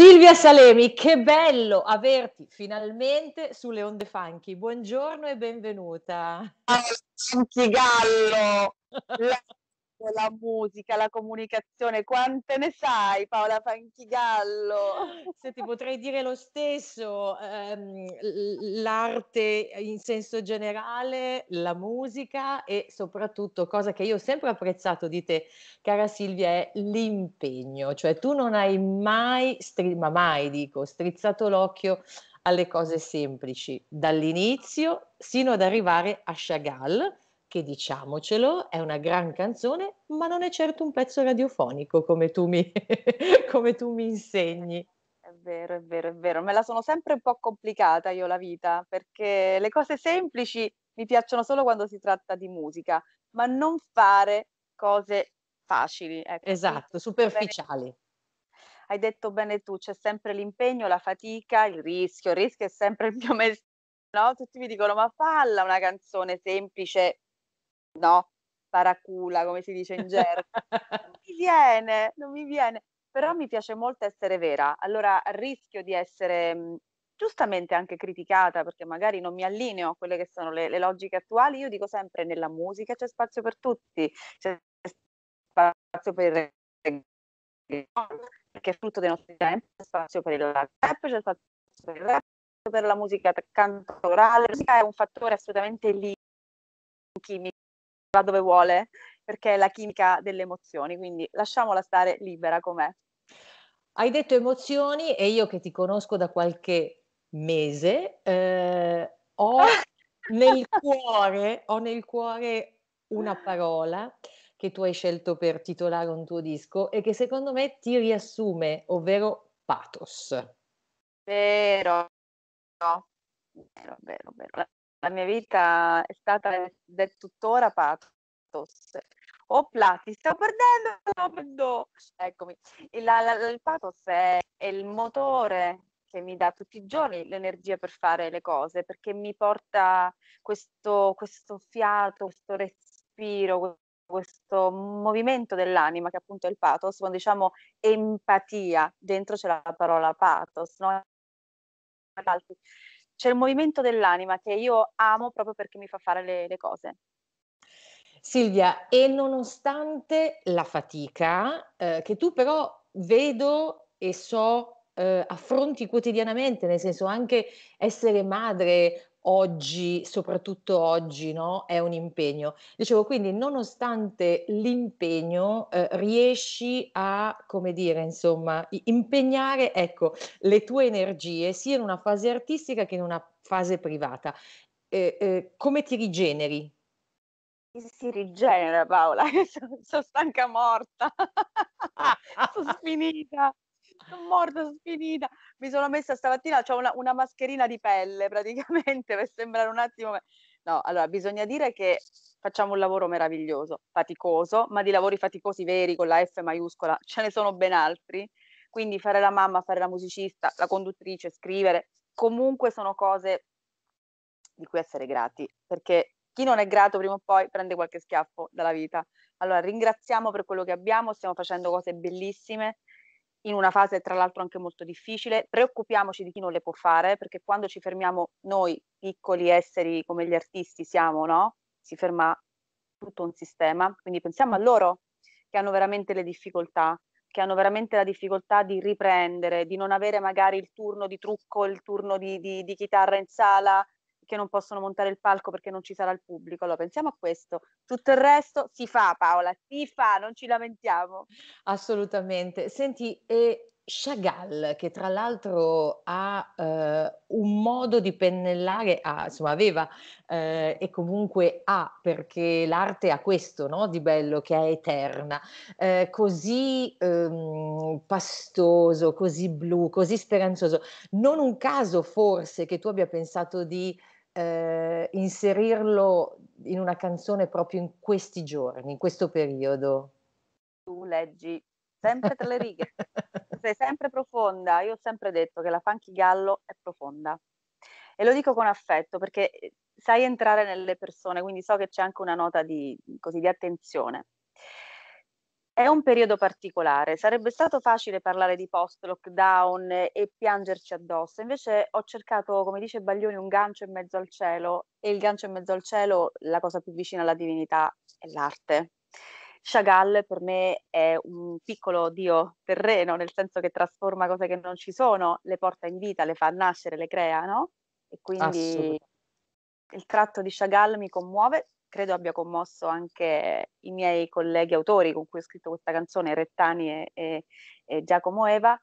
Silvia Salemi, che bello averti finalmente sulle onde funky. Buongiorno e benvenuta. Funky Gallo, la la musica, la comunicazione, quante ne sai Paola Fanchigallo? Se ti potrei dire lo stesso, ehm, l'arte in senso generale, la musica e soprattutto, cosa che io ho sempre apprezzato di te, cara Silvia, è l'impegno, cioè tu non hai mai, stri- ma mai dico, strizzato l'occhio alle cose semplici, dall'inizio sino ad arrivare a Chagall che diciamocelo, è una gran canzone, ma non è certo un pezzo radiofonico come tu mi, come tu mi insegni. È vero, è vero, è vero. Me la sono sempre un po' complicata io la vita, perché le cose semplici mi piacciono solo quando si tratta di musica, ma non fare cose facili. Ecco. Esatto, superficiali. Hai detto bene tu, c'è sempre l'impegno, la fatica, il rischio. Il rischio è sempre il mio mestiere. No? Tutti mi dicono, ma falla una canzone semplice no, paracula, come si dice in gergo. non mi viene, non mi viene. Però mi piace molto essere vera. Allora rischio di essere mm, giustamente anche criticata perché magari non mi allineo a quelle che sono le, le logiche attuali. Io dico sempre nella musica c'è spazio per tutti, c'è spazio per il perché è frutto dei nostri tempi, c'è spazio per il rap, c'è spazio per il rap, per la musica cantorale. La musica è un fattore assolutamente lì va dove vuole, perché è la chimica delle emozioni, quindi lasciamola stare libera com'è. Hai detto emozioni e io che ti conosco da qualche mese, eh, ho, nel cuore, ho nel cuore una parola che tu hai scelto per titolare un tuo disco e che secondo me ti riassume, ovvero pathos. Vero, vero, vero, vero la mia vita è stata del tuttora pathos. Oh Plati, sto perdendo! Eccomi. Il, la, la, il pathos è, è il motore che mi dà tutti i giorni l'energia per fare le cose, perché mi porta questo, questo fiato, questo respiro, questo movimento dell'anima che appunto è il pathos, quando diciamo empatia, dentro c'è la parola pathos, no? c'è il movimento dell'anima che io amo proprio perché mi fa fare le, le cose. Silvia, e nonostante la fatica, eh, che tu però vedo e so eh, affronti quotidianamente, nel senso anche essere madre, oggi, soprattutto oggi, no? è un impegno. Dicevo quindi, nonostante l'impegno, eh, riesci a, come dire, insomma, impegnare ecco, le tue energie sia in una fase artistica che in una fase privata. Eh, eh, come ti rigeneri? Si rigenera Paola, sono, stanca morta, sono sfinita sono morta, finita. Mi sono messa stamattina, ho una, una, mascherina di pelle praticamente per sembrare un attimo... No, allora bisogna dire che facciamo un lavoro meraviglioso, faticoso, ma di lavori faticosi veri con la F maiuscola ce ne sono ben altri. Quindi fare la mamma, fare la musicista, la conduttrice, scrivere, comunque sono cose di cui essere grati, perché chi non è grato prima o poi prende qualche schiaffo dalla vita. Allora ringraziamo per quello che abbiamo, stiamo facendo cose bellissime, in una fase tra l'altro anche molto difficile, preoccupiamoci di chi non le può fare, perché quando ci fermiamo noi, piccoli esseri come gli artisti siamo, no? Si ferma tutto un sistema, quindi pensiamo a loro che hanno veramente le difficoltà, che hanno veramente la difficoltà di riprendere, di non avere magari il turno di trucco, il turno di, di, di chitarra in sala, che non possono montare il palco perché non ci sarà il pubblico. Allora pensiamo a questo. Tutto il resto si fa, Paola, si fa, non ci lamentiamo. Assolutamente. Senti, e Chagall, che tra l'altro ha eh, un modo di pennellare, ha, insomma aveva eh, e comunque ha, perché l'arte ha questo no, di bello che è eterna, eh, così ehm, pastoso, così blu, così speranzoso. Non un caso forse che tu abbia pensato di eh, inserirlo in una canzone proprio in questi giorni, in questo periodo? Tu leggi sempre tra le righe, sei sempre profonda. Io ho sempre detto che la Funky Gallo è profonda e lo dico con affetto perché eh, sai entrare nelle persone, quindi so che c'è anche una nota di, così, di attenzione. È un periodo particolare, sarebbe stato facile parlare di post-lockdown e piangerci addosso, invece ho cercato, come dice Baglioni, un gancio in mezzo al cielo e il gancio in mezzo al cielo, la cosa più vicina alla divinità, è l'arte. Chagall per me è un piccolo dio terreno, nel senso che trasforma cose che non ci sono, le porta in vita, le fa nascere, le crea, no? E quindi il tratto di Chagall mi commuove credo abbia commosso anche i miei colleghi autori con cui ho scritto questa canzone, Rettani e, e, e Giacomo Eva,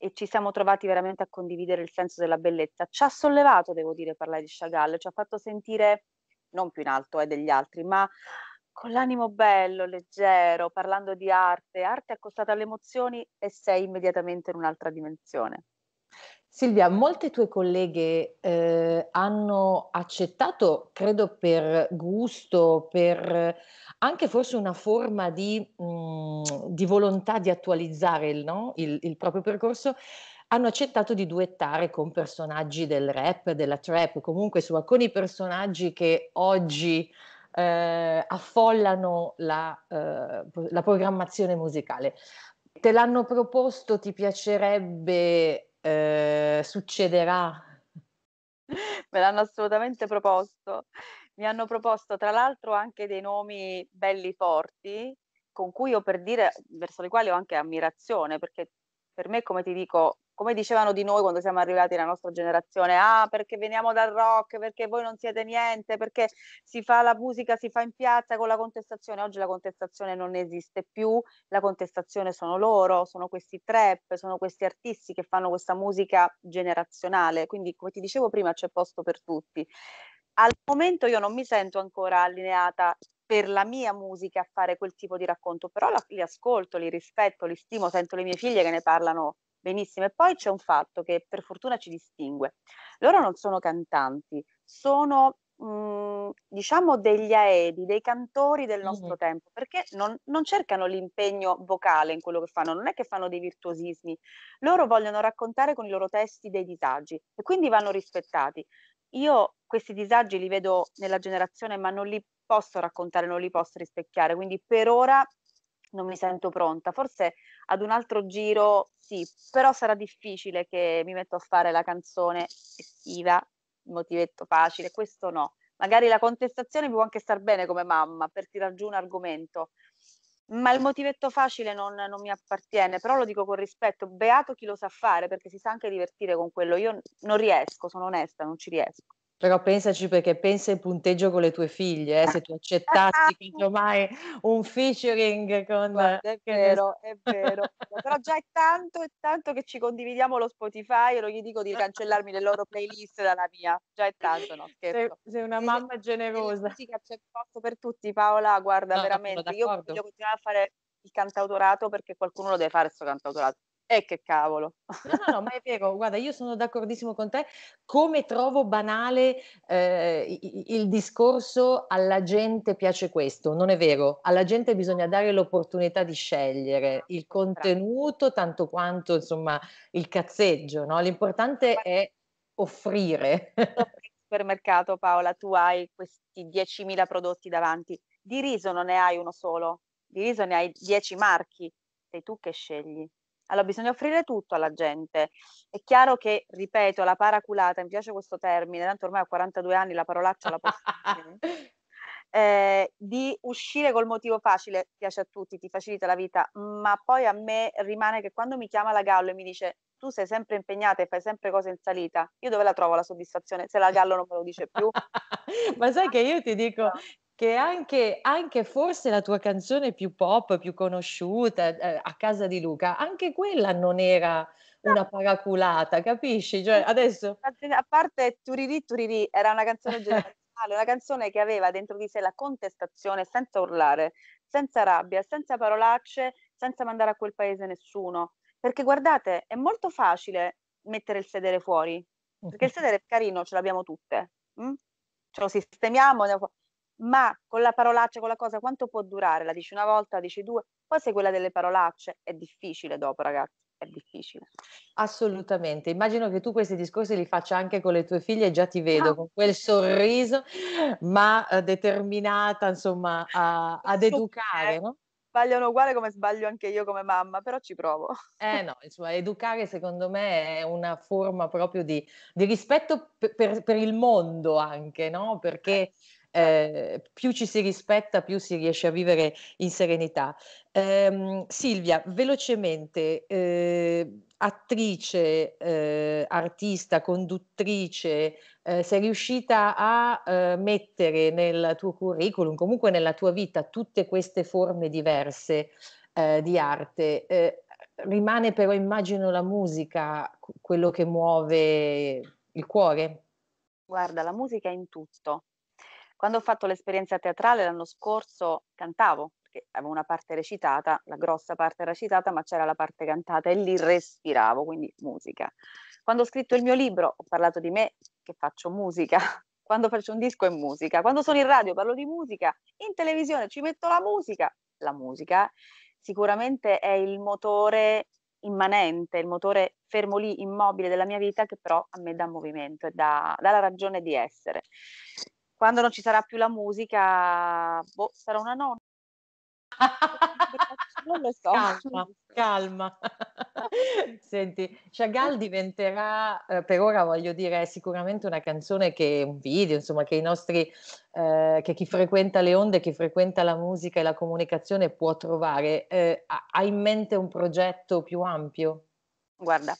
e ci siamo trovati veramente a condividere il senso della bellezza. Ci ha sollevato, devo dire, parlare di Chagall, ci ha fatto sentire, non più in alto eh, degli altri, ma con l'animo bello, leggero, parlando di arte, arte accostata alle emozioni e sei immediatamente in un'altra dimensione. Silvia, molte tue colleghe eh, hanno accettato, credo per gusto, per anche forse una forma di, mh, mm, di volontà di attualizzare il, no? il, il proprio percorso, hanno accettato di duettare con personaggi del rap, della trap, comunque insomma, con i personaggi che oggi eh, affollano la, eh, la programmazione musicale. Te l'hanno proposto, ti piacerebbe eh, succederà. Me l'hanno assolutamente proposto. Mi hanno proposto tra l'altro anche dei nomi belli forti con cui io per dire verso i quali ho anche ammirazione perché per me, come ti dico, come dicevano di noi quando siamo arrivati la nostra generazione, ah perché veniamo dal rock, perché voi non siete niente, perché si fa la musica, si fa in piazza con la contestazione, oggi la contestazione non esiste più, la contestazione sono loro, sono questi trap, sono questi artisti che fanno questa musica generazionale, quindi come ti dicevo prima c'è posto per tutti. Al momento io non mi sento ancora allineata per la mia musica a fare quel tipo di racconto, però la, li ascolto, li rispetto, li stimo, sento le mie figlie che ne parlano Benissimo, e poi c'è un fatto che per fortuna ci distingue. Loro non sono cantanti, sono mm, diciamo degli aedi, dei cantori del nostro mm-hmm. tempo, perché non, non, cercano l'impegno vocale in quello che fanno, non è che fanno dei virtuosismi, loro vogliono raccontare con i loro testi dei disagi e quindi vanno rispettati. Io questi disagi li vedo nella generazione, ma non li posso raccontare, non li posso rispecchiare, quindi per ora non mi sento pronta. Forse ad un altro giro sì, però sarà difficile che mi metto a fare la canzone estiva, il motivetto facile, questo no. Magari la contestazione mi può anche star bene come mamma per tirar giù un argomento, ma il motivetto facile non, non mi appartiene, però lo dico con rispetto, beato chi lo sa fare perché si sa anche divertire con quello, io non riesco, sono onesta, non ci riesco. Però pensaci perché pensa il punteggio con le tue figlie, eh, se tu accettassi che ormai un featuring con... Guarda, è vero, è vero. Però già è tanto, è tanto che ci condividiamo lo Spotify e non gli dico di cancellarmi le loro playlist dalla mia. Già è tanto, no? Sei, sei una mamma e, generosa. La musica c'è posto per tutti, Paola, guarda, no, veramente. Io voglio continuare a fare il cantautorato perché qualcuno lo deve fare questo cantautorato. E che cavolo. No, no, no, ma è vero, guarda, io sono d'accordissimo con te. Come trovo banale eh, il discorso alla gente piace questo, non è vero, alla gente bisogna dare l'opportunità di scegliere il contenuto tanto quanto insomma il cazzeggio, no? L'importante è offrire. Supermercato Paola, tu hai questi 10.000 prodotti davanti, di riso non ne hai uno solo, di riso ne hai 10 marchi, sei tu che scegli. Allora bisogna offrire tutto alla gente. È chiaro che, ripeto, la paraculata, mi piace questo termine, tanto ormai ho 42 anni, la parolaccia la posso dire. Eh, di uscire col motivo facile piace a tutti, ti facilita la vita, ma poi a me rimane che quando mi chiama la Gallo e mi dice tu sei sempre impegnata e fai sempre cose in salita, io dove la trovo la soddisfazione se la Gallo non me lo dice più? ma sai che io ti dico, che anche, anche, forse la tua canzone più pop, più conosciuta, eh, A casa di Luca, anche quella non era una paraculata, capisci? Cioè, adesso... A parte Turiri Turiri, era una canzone generale, una canzone che aveva dentro di sé la contestazione senza urlare, senza rabbia, senza parolacce, senza mandare a quel paese nessuno. Perché guardate, è molto facile mettere il sedere fuori, perché il sedere è carino, ce l'abbiamo tutte. Mh? Mm? Ce lo sistemiamo, ma con la parolaccia, con la cosa, quanto può durare? La dici una volta, la dici due, poi sei quella delle parolacce è difficile dopo, ragazzi, è difficile. Assolutamente, immagino che tu questi discorsi li faccia anche con le tue figlie, già ti vedo ah. con quel sorriso, ma eh, determinata insomma a, ad educare, eh, no? sbagliano uguale come sbaglio anche io come mamma, però ci provo. Eh no, insomma, educare secondo me è una forma proprio di, di rispetto per, per, il mondo anche, no? Perché eh eh, più ci si rispetta, più si riesce a vivere in serenità. Eh, Silvia, velocemente, eh, attrice, eh, artista, conduttrice, eh, sei riuscita a eh, mettere nel tuo curriculum, comunque nella tua vita, tutte queste forme diverse di arte. rimane però, immagino, la musica, quello che muove il cuore. Guarda, la musica è in tutto, quando ho fatto l'esperienza teatrale l'anno scorso cantavo, perché avevo una parte recitata, la grossa parte era recitata, ma c'era la parte cantata e lì respiravo, quindi musica. Quando ho scritto il mio libro ho parlato di me che faccio musica, quando faccio un disco è musica, quando sono in radio parlo di musica, in televisione ci metto la musica, la musica sicuramente è il motore immanente, il motore fermo lì, immobile della mia vita che però a me dà movimento e dà, dà la ragione di essere quando non ci sarà più la musica, boh, sarà una nonna. non lo so. Calma, calma. Senti, Chagall diventerà, eh, per ora voglio dire, sicuramente una canzone che un video, insomma, che i nostri, eh, che chi frequenta le onde, chi frequenta la musica e la comunicazione può trovare. Eh, ha in mente un progetto più ampio? Guarda,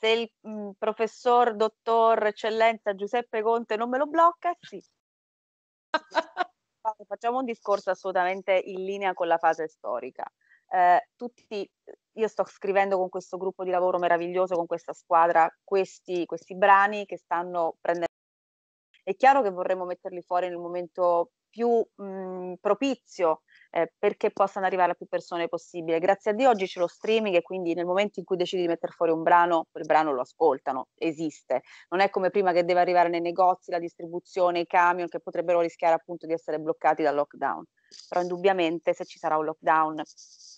se il mh, mhmm, professor, dottor, eccellenza Giuseppe Conte non me lo blocca, sì. Facciamo un discorso assolutamente in linea con la fase storica. Eh, tutti, io sto scrivendo con questo gruppo di lavoro meraviglioso, con questa squadra, questi, questi brani che stanno prendendo. È chiaro che vorremmo metterli fuori nel momento più mh, mhmm, propizio eh, perché possano arrivare a più persone possibile. Grazie a Dio oggi c'è lo streaming e quindi nel momento in cui decidi di mettere fuori un brano, quel brano lo ascoltano, esiste. Non è come prima che deve arrivare nei negozi, la distribuzione, i camion che potrebbero rischiare appunto di essere bloccati dal lockdown però indubbiamente se ci sarà un lockdown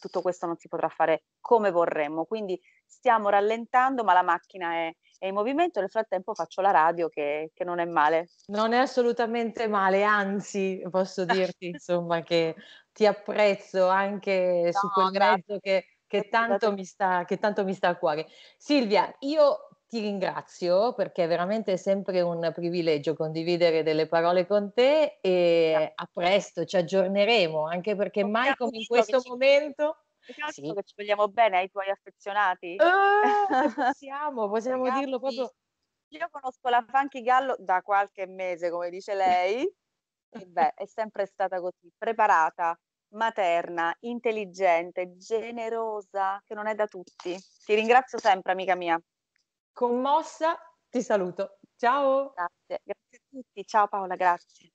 tutto questo non si potrà fare come vorremmo, quindi stiamo rallentando ma la macchina è, è in movimento, nel frattempo faccio la radio che, che, non è male. Non è assolutamente male, anzi posso dirti insomma che ti apprezzo anche no, su quel grazie. mezzo che, che, tanto sta, che tanto mi sta a cuore. Silvia, io ti ringrazio perché è veramente sempre un privilegio condividere delle parole con te e a presto, ci aggiorneremo, anche perché mai come in questo momento... Sì. che ci vogliamo bene ai tuoi affezionati. Ah, siamo possiamo, possiamo Ragazzi, dirlo proprio. Io conosco la Funky Gallo da qualche mese, come dice lei, e beh, è sempre stata così, preparata, materna, intelligente, generosa, che non è da tutti. Ti ringrazio sempre, amica mia commossa ti saluto. Ciao. Grazie, grazie a tutti. Ciao Paola, grazie.